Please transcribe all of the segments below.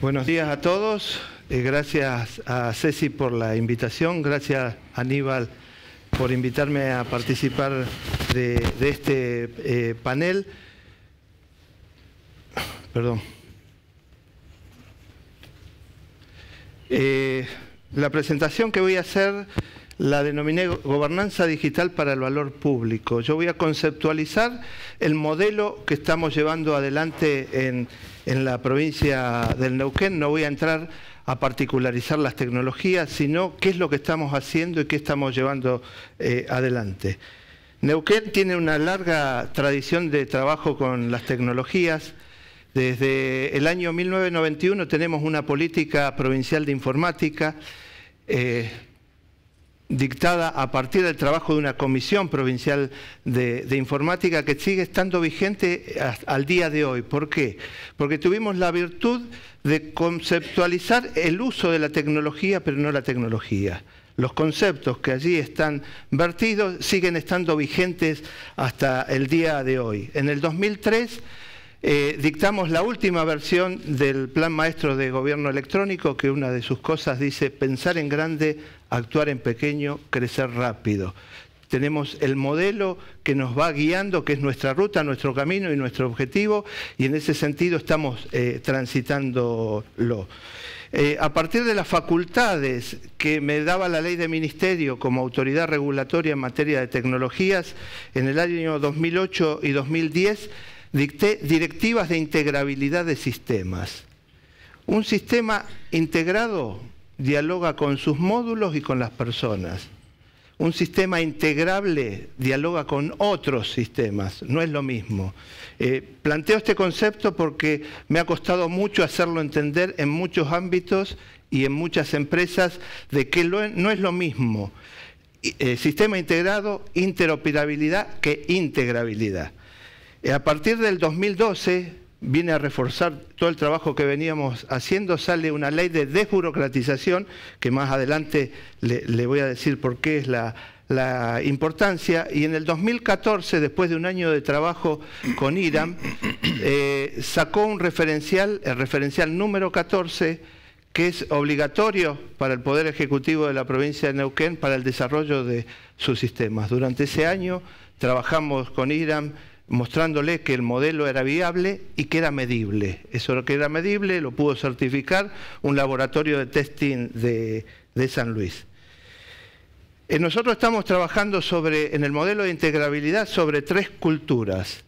Buenos días a todos. Eh, gracias a Ceci por la invitación. Gracias a Aníbal por invitarme a participar de, este eh, panel. Perdón. Eh, la presentación que voy a hacer la denominé gobernanza digital para el valor público. Yo voy a conceptualizar el modelo que estamos llevando adelante en, la provincia del Neuquén. No voy a entrar a particularizar las tecnologías, sino qué es lo que estamos haciendo y qué estamos llevando eh, adelante. Neuquén tiene una larga tradición de trabajo con las tecnologías. Desde el año 1991 tenemos una política provincial de informática. Eh, dictada a partir del trabajo de una comisión provincial de, informática que sigue estando vigente al día de hoy. ¿Por qué? Porque tuvimos la virtud de conceptualizar el uso de la tecnología, pero no la tecnología. Los conceptos que allí están vertidos siguen estando vigentes hasta el día de hoy. En el 2003 eh, dictamos la última versión del Plan Maestro de Gobierno Electrónico, que una de sus cosas dice pensar en grande, actuar en pequeño, crecer rápido. Tenemos el modelo que nos va guiando, que es nuestra ruta, nuestro camino y nuestro objetivo, y en ese sentido estamos eh, transitándolo. Eh, a partir de las facultades que me daba la ley de ministerio como autoridad regulatoria en materia de tecnologías, en el año 2008 y 2010, Dicté directivas de integrabilidad de sistemas. Un sistema integrado dialoga con sus módulos y con las personas. Un sistema integrable dialoga con otros sistemas, no es lo mismo. Eh, planteo este concepto porque me ha costado mucho hacerlo entender en muchos ámbitos y en muchas empresas de que no es lo mismo eh, sistema integrado, interoperabilidad que integrabilidad. Eh, a partir del 2012 viene a reforzar todo el trabajo que veníamos haciendo, sale una ley de desburocratización, que más adelante le, voy a decir por qué es la, importancia y en el 2014, después de un año de trabajo con IRAM, eh, sacó un referencial, el referencial número 14, que es obligatorio para el Poder Ejecutivo de la provincia de Neuquén para el desarrollo de sus sistemas. Durante ese año trabajamos con IRAM mostrándole que el modelo era viable y que era medible. Eso que era medible lo pudo certificar un laboratorio de testing de, San Luis. Eh, nosotros estamos trabajando sobre, en el modelo de integrabilidad sobre tres culturas,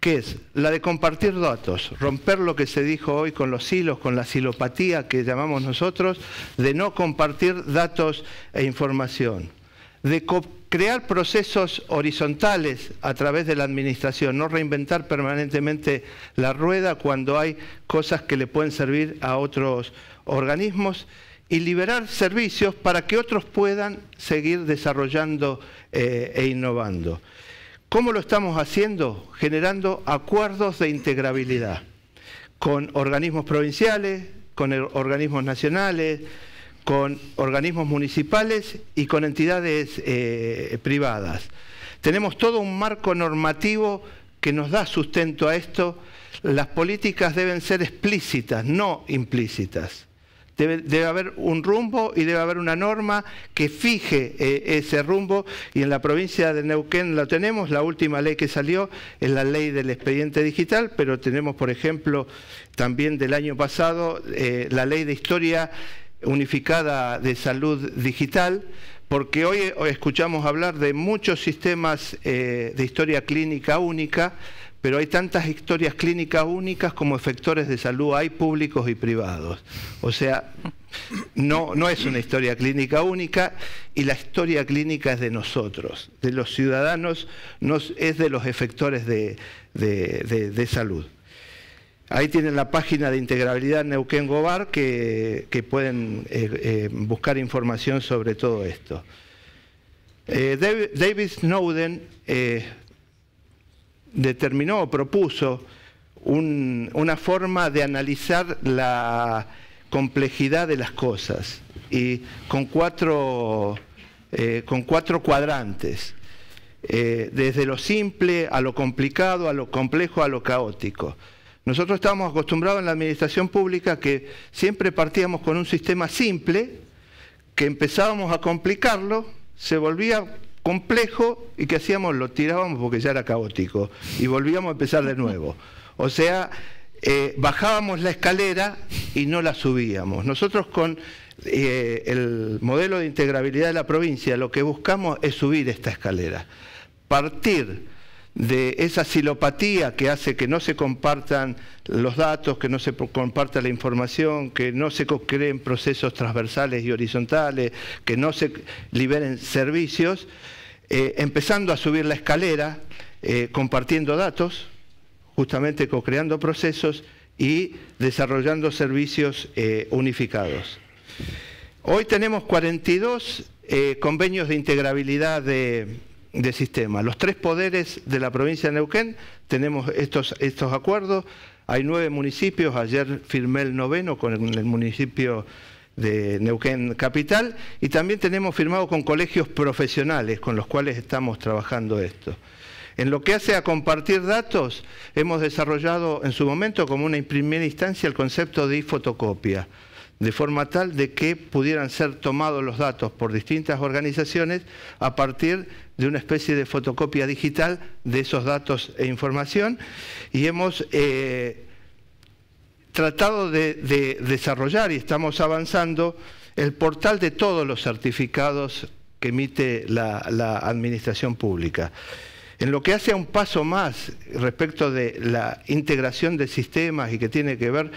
que es la de compartir datos, romper lo que se dijo hoy con los hilos, con la silopatía que llamamos nosotros, de no compartir datos e información de crear procesos horizontales a través de la administración, no reinventar permanentemente la rueda cuando hay cosas que le pueden servir a otros organismos y liberar servicios para que otros puedan seguir desarrollando eh, e innovando. ¿Cómo lo estamos haciendo? Generando acuerdos de integrabilidad con organismos provinciales, con organismos nacionales, con organismos municipales y con entidades eh, privadas. Tenemos todo un marco normativo que nos da sustento a esto. Las políticas deben ser explícitas, no implícitas. Debe, haber un rumbo y debe haber una norma que fije eh, ese rumbo y en la provincia de Neuquén lo tenemos, la última ley que salió es la ley del expediente digital, pero tenemos por ejemplo también del año pasado eh, la ley de historia unificada de salud digital, porque hoy escuchamos hablar de muchos sistemas eh, de historia clínica única, pero hay tantas historias clínicas únicas como efectores de salud hay públicos y privados. O sea, no, no es una historia clínica única y la historia clínica es de nosotros, de los ciudadanos, no es de los efectores de salud. Ahí tienen la página de integrabilidad Neuquén Gobar que, pueden eh, eh, buscar información sobre todo esto. Eh, David Snowden determinó o propuso una forma de analizar la complejidad de las cosas y con cuatro cuadrantes. desde lo simple a lo complicado, a lo complejo, a lo caótico. Nosotros estábamos acostumbrados en la administración pública que siempre partíamos con un sistema simple, que empezábamos a complicarlo, se volvía complejo y que hacíamos, lo tirábamos porque ya era caótico y volvíamos a empezar de nuevo. O sea, eh, bajábamos la escalera y no la subíamos. Nosotros con eh, el modelo de integrabilidad de la provincia lo que buscamos es subir esta escalera, partir de esa silopatía que hace que no se compartan los datos, que no se comparta la información, que no se creen procesos transversales y horizontales, que no se liberen servicios, eh, empezando a subir la escalera, eh, compartiendo datos, justamente co-creando procesos y desarrollando servicios eh, unificados. Hoy tenemos 42 convenios de integrabilidad de, de sistema. Los tres poderes de la provincia de Neuquén tenemos estos, estos acuerdos. Hay nueve municipios, ayer firmé el noveno con el, el municipio de Neuquén Capital y también tenemos firmado con colegios profesionales con los cuales estamos trabajando esto. En lo que hace a compartir datos, hemos desarrollado en su momento como una primera instancia el concepto de fotocopia de forma tal de que pudieran ser tomados los datos por distintas organizaciones a partir de una especie de fotocopia digital de esos datos e información y hemos eh, tratado de, desarrollar y estamos avanzando el portal de todos los certificados que emite la, la, administración pública. En lo que hace un paso más respecto de la integración de sistemas y que tiene que ver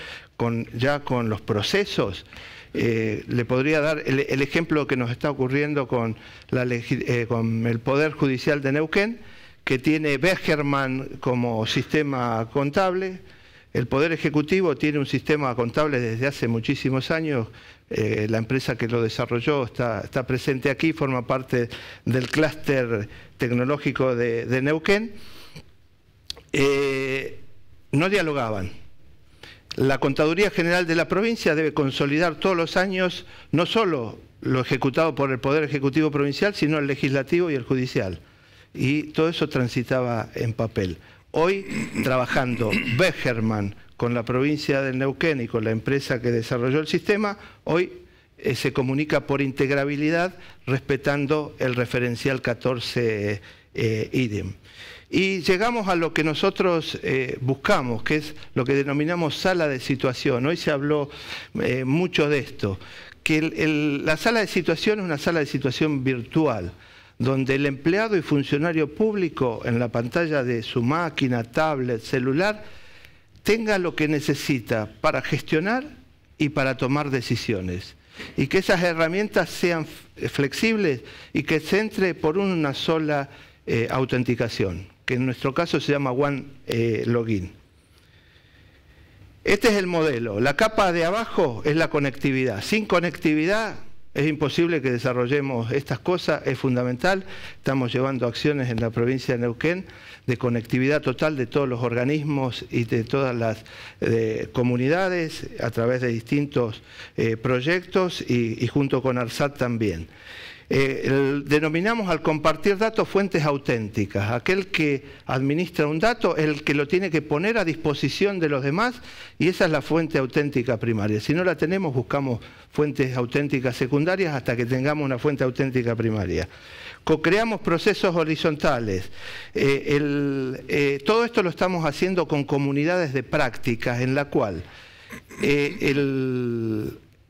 ya con los procesos. Eh, le podría dar el, ejemplo que nos está ocurriendo con, eh, con el Poder Judicial de Neuquén, que tiene Bergerman como sistema contable. El Poder Ejecutivo tiene un sistema contable desde hace muchísimos años. Eh, la empresa que lo desarrolló está, presente aquí, forma parte del clúster tecnológico de Neuquén. no dialogaban la Contaduría General de la provincia debe consolidar todos los años no solo lo ejecutado por el Poder Ejecutivo Provincial, sino el legislativo y el judicial. Y todo eso transitaba en papel. Hoy, trabajando Beckerman con la provincia del Neuquén y con la empresa que desarrolló el sistema, hoy eh, se comunica por integrabilidad respetando el referencial 14 eh, IDEM. Y llegamos a lo que nosotros eh, buscamos, que es lo que denominamos sala de situación. Hoy se habló eh, mucho de esto, que la sala de situación es una sala de situación virtual, donde el empleado y funcionario público en la pantalla de su máquina, tablet, celular, tenga lo que necesita para gestionar y para tomar decisiones. Y que esas herramientas sean flexibles y que se entre por una sola eh, autenticación que en nuestro caso se llama One eh, Login. Este es el modelo. La capa de abajo es la conectividad. Sin conectividad es imposible que desarrollemos estas cosas, es fundamental. Estamos llevando acciones en la provincia de Neuquén de conectividad total de todos los organismos y de todas las eh, comunidades a través de distintos eh, proyectos y junto con ARSAT también. Eh, denominamos al compartir datos fuentes auténticas. Aquel que administra un dato el que lo tiene que poner a disposición de los demás y esa es la fuente auténtica primaria. Si no la tenemos, buscamos fuentes auténticas secundarias hasta que tengamos una fuente auténtica primaria. co-creamos procesos horizontales. Eh, eh, todo esto lo estamos haciendo con comunidades de prácticas en la cual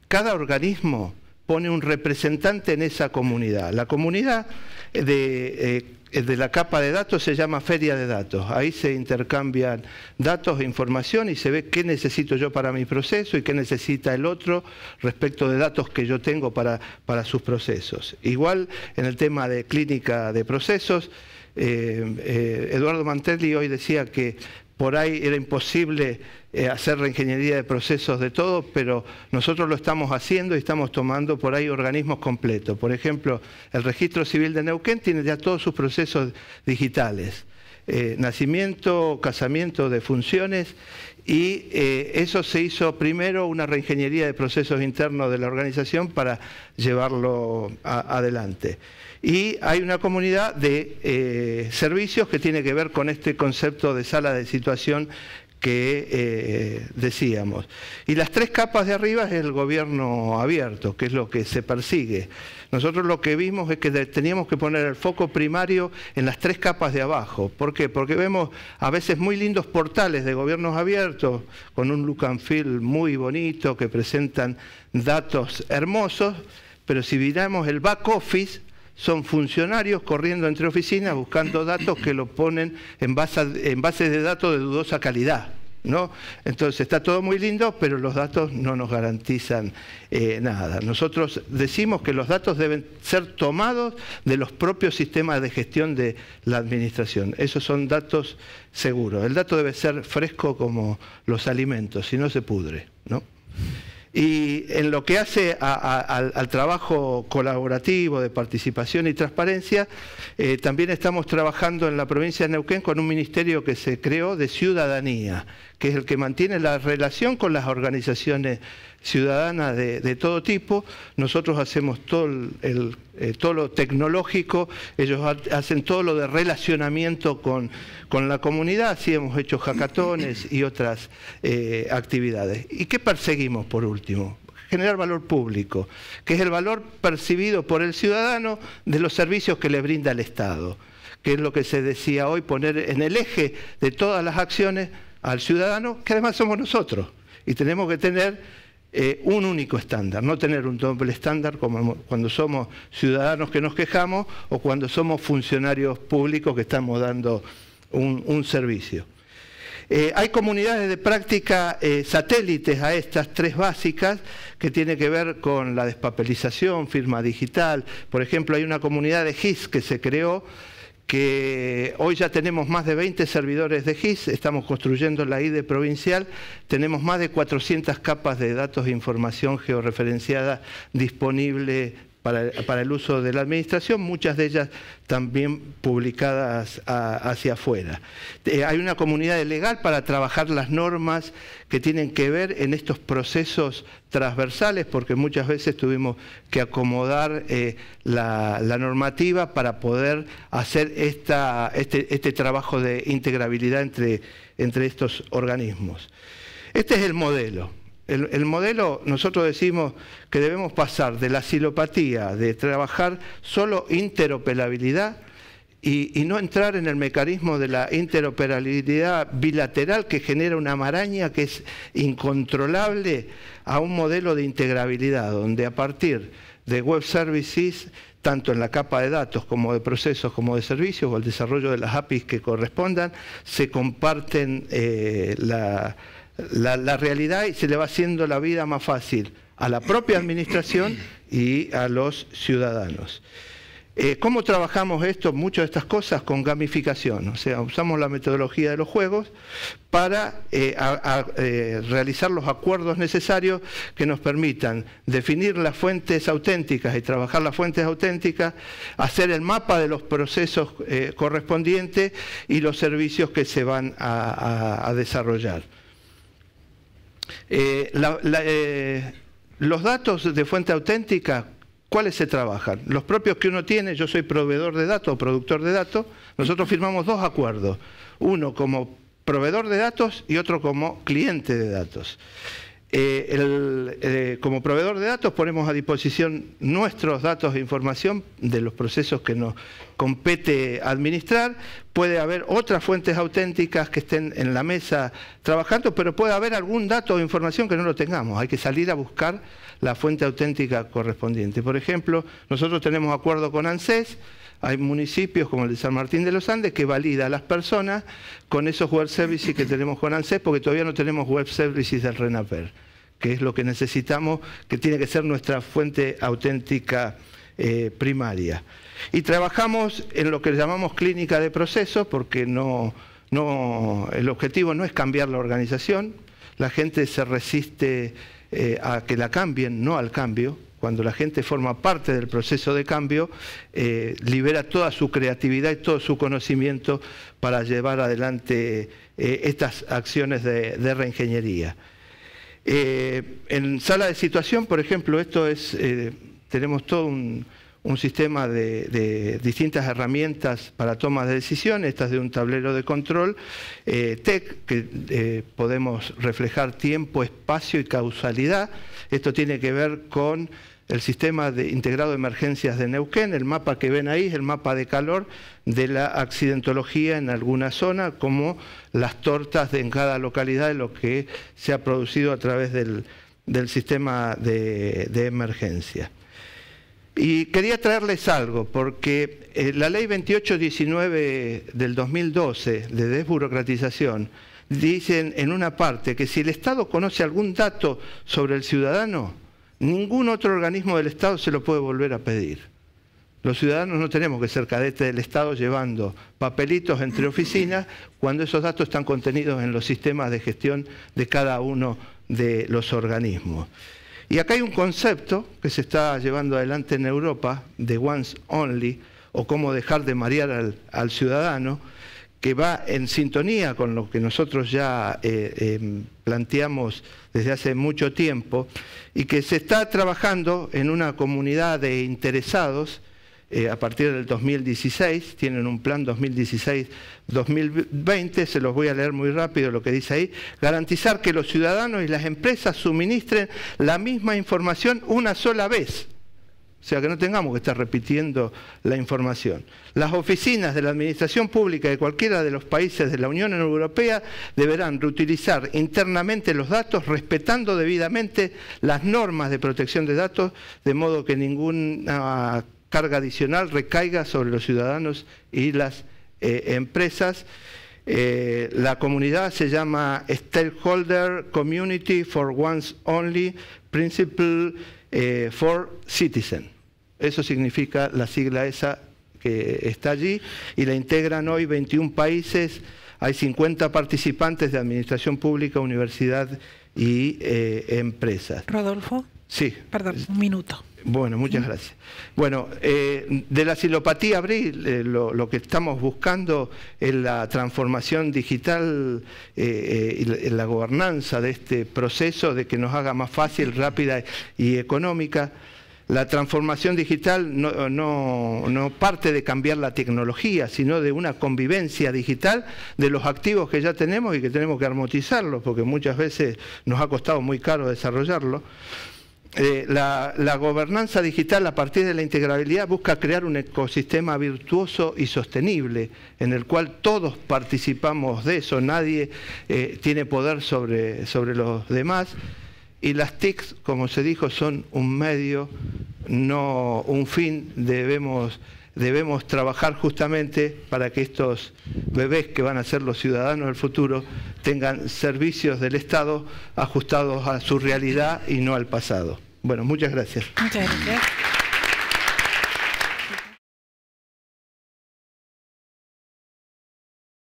cada organismo pone un representante en esa comunidad. La comunidad de, eh, de, la capa de datos se llama feria de datos. Ahí se intercambian datos e información y se ve qué necesito yo para mi proceso y qué necesita el otro respecto de datos que yo tengo para, para sus procesos. Igual en el tema de clínica de procesos, eh, eh, Eduardo Mantelli hoy decía que por ahí era imposible eh, hacer reingeniería de procesos de todo, pero nosotros lo estamos haciendo y estamos tomando por ahí organismos completos. Por ejemplo, el Registro Civil de Neuquén tiene ya todos sus procesos digitales. Eh, nacimiento, casamiento de funciones y eh, eso se hizo primero una reingeniería de procesos internos de la organización para llevarlo adelante. Y hay una comunidad de eh, servicios que tiene que ver con este concepto de sala de situación que eh, decíamos. Y las tres capas de arriba es el gobierno abierto, que es lo que se persigue. Nosotros lo que vimos es que teníamos que poner el foco primario en las tres capas de abajo. ¿Por qué? Porque vemos a veces muy lindos portales de gobiernos abiertos, con un look and feel muy bonito, que presentan datos hermosos, pero si miramos el back office, son funcionarios corriendo entre oficinas buscando datos que lo ponen en, bases de datos de dudosa calidad. ¿No? Entonces está todo muy lindo, pero los datos no nos garantizan eh, nada. Nosotros decimos que los datos deben ser tomados de los propios sistemas de gestión de la administración. Esos son datos seguros. El dato debe ser fresco como los alimentos, si no se pudre. ¿no? Y en lo que hace al, trabajo colaborativo de participación y transparencia, eh, también estamos trabajando en la provincia de Neuquén con un ministerio que se creó de ciudadanía, que es el que mantiene la relación con las organizaciones ciudadanas de, todo tipo. Nosotros hacemos todo, eh, lo tecnológico, ellos hacen todo lo de relacionamiento con, la comunidad, así hemos hecho jacatones y otras eh, actividades. ¿Y qué perseguimos por último? generar valor público, que es el valor percibido por el ciudadano de los servicios que le brinda el Estado, que es lo que se decía hoy, poner en el eje de todas las acciones al ciudadano, que además somos nosotros, y tenemos que tener eh, un único estándar, no tener un doble estándar como cuando somos ciudadanos que nos quejamos o cuando somos funcionarios públicos que estamos dando un, servicio. Eh, hay comunidades de práctica eh, satélites a estas tres básicas que tiene que ver con la despapelización, firma digital. Por ejemplo, hay una comunidad de GIS que se creó que hoy ya tenemos más de 20 servidores de GIS, estamos construyendo la IDE provincial, tenemos más de 400 capas de datos de información georreferenciada disponible para, el uso de la administración, muchas de ellas también publicadas hacia afuera. Eh, hay una comunidad legal para trabajar las normas que tienen que ver en estos procesos transversales, porque muchas veces tuvimos que acomodar eh, la, normativa para poder hacer este, este, trabajo de integrabilidad entre estos organismos. Este es el modelo el, modelo, nosotros decimos que debemos pasar de la silopatía, de trabajar solo interoperabilidad y, no entrar en el mecanismo de la interoperabilidad bilateral que genera una maraña que es incontrolable a un modelo de integrabilidad, donde a partir de web services, tanto en la capa de datos como de procesos como de servicios o el desarrollo de las APIs que correspondan, se comparten eh, la la, realidad y se le va haciendo la vida más fácil a la propia administración y a los ciudadanos. Eh, ¿Cómo trabajamos esto, muchas de estas cosas? Con gamificación, o sea, usamos la metodología de los juegos para eh, eh, realizar los acuerdos necesarios que nos permitan definir las fuentes auténticas y trabajar las fuentes auténticas, hacer el mapa de los procesos correspondientes y los servicios que se van a desarrollar. Eh, eh, los datos de fuente auténtica, ¿cuáles se trabajan? Los propios que uno tiene, yo soy proveedor de datos o productor de datos, nosotros firmamos dos acuerdos, uno como proveedor de datos y otro como cliente de datos. Eh, eh, como proveedor de datos ponemos a disposición nuestros datos e información de los procesos que nos compete administrar. Puede haber otras fuentes auténticas que estén en la mesa trabajando, pero puede haber algún dato o información que no lo tengamos. Hay que salir a buscar la fuente auténtica correspondiente. Por ejemplo, nosotros tenemos acuerdo con ANSES hay municipios como el de San Martín de los Andes que valida a las personas con esos web services que tenemos con ANSES porque todavía no tenemos web services del RENAPER, que es lo que necesitamos, que tiene que ser nuestra fuente auténtica eh, primaria. Y trabajamos en lo que llamamos clínica de procesos, porque el objetivo no es cambiar la organización, la gente se resiste eh, a que la cambien, no al cambio cuando la gente forma parte del proceso de cambio, eh, libera toda su creatividad y todo su conocimiento para llevar adelante eh, estas acciones de, reingeniería. Eh, en sala de situación, por ejemplo, esto es, tenemos todo un, un sistema de, distintas herramientas para toma de decisiones, estas de un tablero de control, eh, TEC, que eh, podemos reflejar tiempo, espacio y causalidad. Esto tiene que ver con el sistema de integrado de emergencias de Neuquén, el mapa que ven ahí es el mapa de calor de la accidentología en alguna zona, como las tortas de, en cada localidad de lo que se ha producido a través del, sistema de, de y quería traerles algo, porque eh, la ley 2819 del 2012 de desburocratización dice en una parte que si el Estado conoce algún dato sobre el ciudadano, ningún otro organismo del Estado se lo puede volver a pedir. Los ciudadanos no tenemos que ser cadetes del Estado llevando papelitos entre oficinas cuando esos datos están contenidos en los sistemas de gestión de cada uno de los organismos. Y acá hay un concepto que se está llevando adelante en Europa de once only, o cómo dejar de marear al, ciudadano, que va en sintonía con lo que nosotros ya eh, em, planteamos desde hace mucho tiempo y que se está trabajando en una comunidad de interesados eh, a partir del 2016, tienen un plan 2016-2020, se los voy a leer muy rápido lo que dice ahí, garantizar que los ciudadanos y las empresas suministren la misma información una sola vez. O sea, que no tengamos que estar repitiendo la información. Las oficinas de la Administración Pública de cualquiera de los países de la Unión Europea deberán reutilizar internamente los datos respetando debidamente las normas de protección de datos, de modo que ninguna carga adicional recaiga sobre los ciudadanos y las eh, empresas. Eh, la comunidad se llama Stakeholder Community for Once Only Principle eh, for Citizen. Eso significa la sigla esa que está allí y la integran hoy 21 países. Hay 50 participantes de Administración Pública, Universidad y eh, empresas. Rodolfo. Sí. Perdón, un minuto. Bueno, muchas gracias. Bueno, eh, de la silopatía abril, eh, lo, que estamos buscando es la transformación digital, y la gobernanza de este proceso, de que nos haga más fácil, rápida y económica. La transformación digital no, parte de cambiar la tecnología, sino de una convivencia digital de los activos que ya tenemos y que tenemos que armotizarlos, porque muchas veces nos ha costado muy caro desarrollarlo. Eh, la, gobernanza digital a partir de la integrabilidad busca crear un ecosistema virtuoso y sostenible en el cual todos participamos de eso, nadie eh, tiene poder sobre, sobre los demás y las TIC, como se dijo, son un medio, no un fin. Debemos, debemos trabajar justamente para que estos bebés que van a ser los ciudadanos del futuro tengan servicios del Estado ajustados a su realidad y no al pasado. Bueno, Muchas gracias.